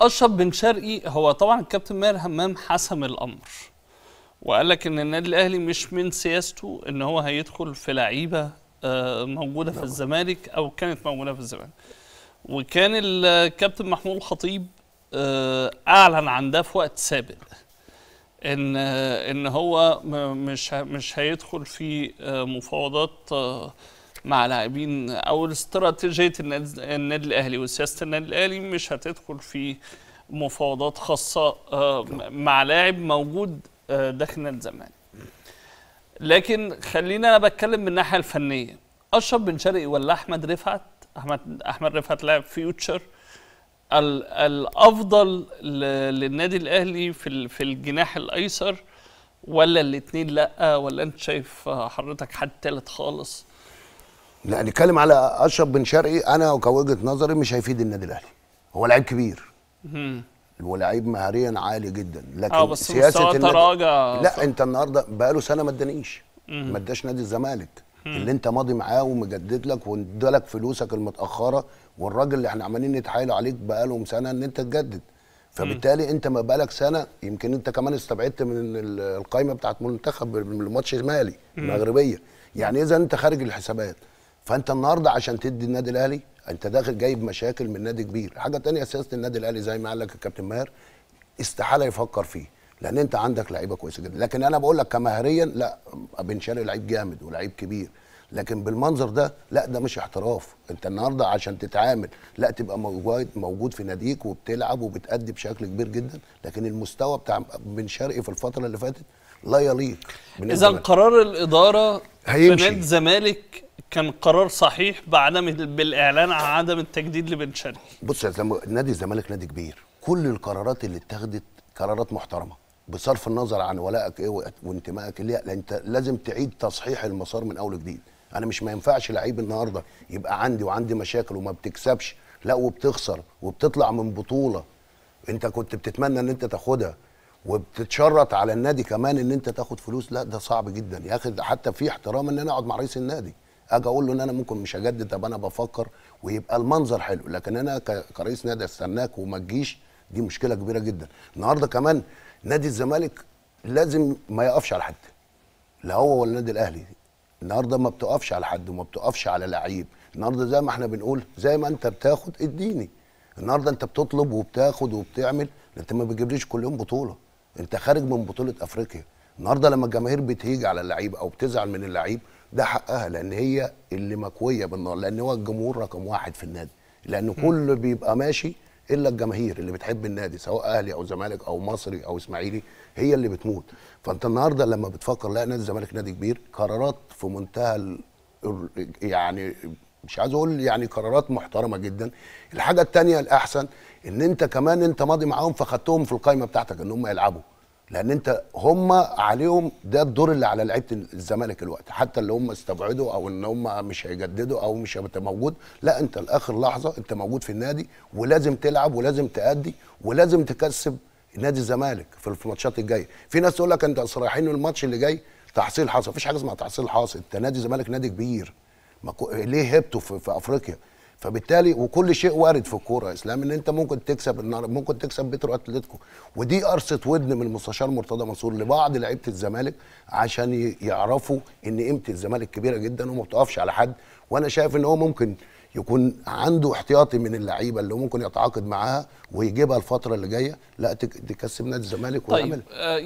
اشرف بن شرقي هو طبعا الكابتن ماهر همام حسم الامر وقال لك ان النادي الاهلي مش من سياسته ان هو هيدخل في لعيبه آه، موجوده في الزمالك او كانت موجوده في الزمالك وكان الكابتن محمود الخطيب آه، اعلن عن ده في وقت سابق ان آه، ان هو مش مش هيدخل في مفاوضات مع لاعبين او استراتيجيه النادي, النادي الاهلي وسياسه النادي الاهلي مش هتدخل في مفاوضات خاصه آه، مع لاعب موجود آه، داخل نادي الزمالك لكن خلينا انا بتكلم من الناحيه الفنيه اشرف بن شرقي ولا احمد رفعت احمد احمد رفعت لاعب فيوتشر الافضل للنادي الاهلي في في الجناح الايسر ولا الاثنين لا ولا انت شايف حضرتك حد ثالث خالص لا نتكلم على اشرف بن شرقي انا كوجهه نظري مش هيفيد النادي الاهلي هو لعيب كبير ولعيب مهاريا عالي جدا لكن اه بس سياسه تراجع لا انت النهارده بقاله سنه ما ادانيش ما اداش نادي الزمالك اللي انت ماضي معاه ومجدد لك وادالك فلوسك المتاخره والراجل اللي احنا عمالين نتحايلوا عليك بقالهم سنه ان انت تجدد فبالتالي انت ما بقالك سنه يمكن انت كمان استبعدت من القائمه بتاعت منتخب الماتش المالي المغربيه يعني اذا انت خارج الحسابات فانت النهارده عشان تدي النادي الاهلي انت داخل جايب مشاكل من نادي كبير حاجه تانية سياسه النادي الاهلي زي ما قال لك الكابتن ماهر استحاله يفكر فيه لان انت عندك لعيبه كويسه جدا لكن انا بقول لك كمهريا لا بن شرقي لعيب جامد ولعيب كبير لكن بالمنظر ده لا ده مش احتراف انت النهارده عشان تتعامل لا تبقى موجود موجود في ناديك وبتلعب وبتأدي بشكل كبير جدا لكن المستوى بتاع بن شرقي في الفتره اللي فاتت لا يليق اذا قرار الاداره هيمشي. في نادي الزمالك كان قرار صحيح بعدم بالاعلان عن عدم التجديد لبن شرقي بص يا زلمه نادي الزمالك نادي كبير كل القرارات اللي اتخذت قرارات محترمه بصرف النظر عن ولائك ايه وانتمائك ليه لا انت لازم تعيد تصحيح المسار من اول جديد انا مش ما ينفعش لعيب النهارده يبقى عندي وعندي مشاكل وما بتكسبش لا وبتخسر وبتطلع من بطوله انت كنت بتتمنى ان انت تاخدها وبتتشرط على النادي كمان ان انت تاخد فلوس لا ده صعب جدا ياخد حتى في احترام ان انا اقعد مع رئيس النادي اجي اقول له ان انا ممكن مش هجدد طب انا بفكر ويبقى المنظر حلو لكن انا كرئيس نادي استناك وما تجيش دي مشكله كبيره جدا النهارده كمان نادي الزمالك لازم ما يقفش على حد لا هو ولا النادي الاهلي النهارده ما بتقفش على حد وما بتقفش على لعيب النهارده زي ما احنا بنقول زي ما انت بتاخد اديني النهارده انت بتطلب وبتاخد وبتعمل انت ما بتجيبليش كل يوم بطوله انت خارج من بطوله افريقيا النهارده لما الجماهير بتهيج على اللعيب او بتزعل من اللعيب ده حقها لان هي اللي مكويه بالنار لان هو الجمهور رقم واحد في النادي لان كله بيبقى ماشي الا الجماهير اللي بتحب النادي سواء اهلي او زمالك او مصري او اسماعيلي هي اللي بتموت فانت النهارده لما بتفكر لا نادي الزمالك نادي كبير قرارات في منتهى يعني مش عايز اقول يعني قرارات محترمه جدا الحاجه الثانيه الاحسن ان انت كمان انت ماضي معاهم فخدتهم في القائمه بتاعتك ان هم يلعبوا لان انت هم عليهم ده الدور اللي على لعيبه الزمالك الوقت حتى اللي هم استبعدوا او ان هم مش هيجددوا او مش هيبقى موجود لا انت لاخر لحظه انت موجود في النادي ولازم تلعب ولازم تأدي ولازم تكسب نادي الزمالك في الماتشات الجايه في ناس تقول لك انت رايحين الماتش اللي جاي تحصيل حاصل مفيش حاجه اسمها تحصيل حاصل انت نادي الزمالك نادي كبير ليه هبته في, في افريقيا فبالتالي وكل شيء وارد في الكوره يا اسلام ان انت ممكن تكسب ممكن تكسب بيترو اتلتيكو ودي قرصه ودن من المستشار مرتضى منصور لبعض لعيبه الزمالك عشان يعرفوا ان قيمه الزمالك كبيره جدا وما بتقفش على حد وانا شايف ان هو ممكن يكون عنده احتياطي من اللعيبه اللي ممكن يتعاقد معاها ويجيبها الفتره اللي جايه لا تكسب نادي الزمالك طيب. ويعملها آه،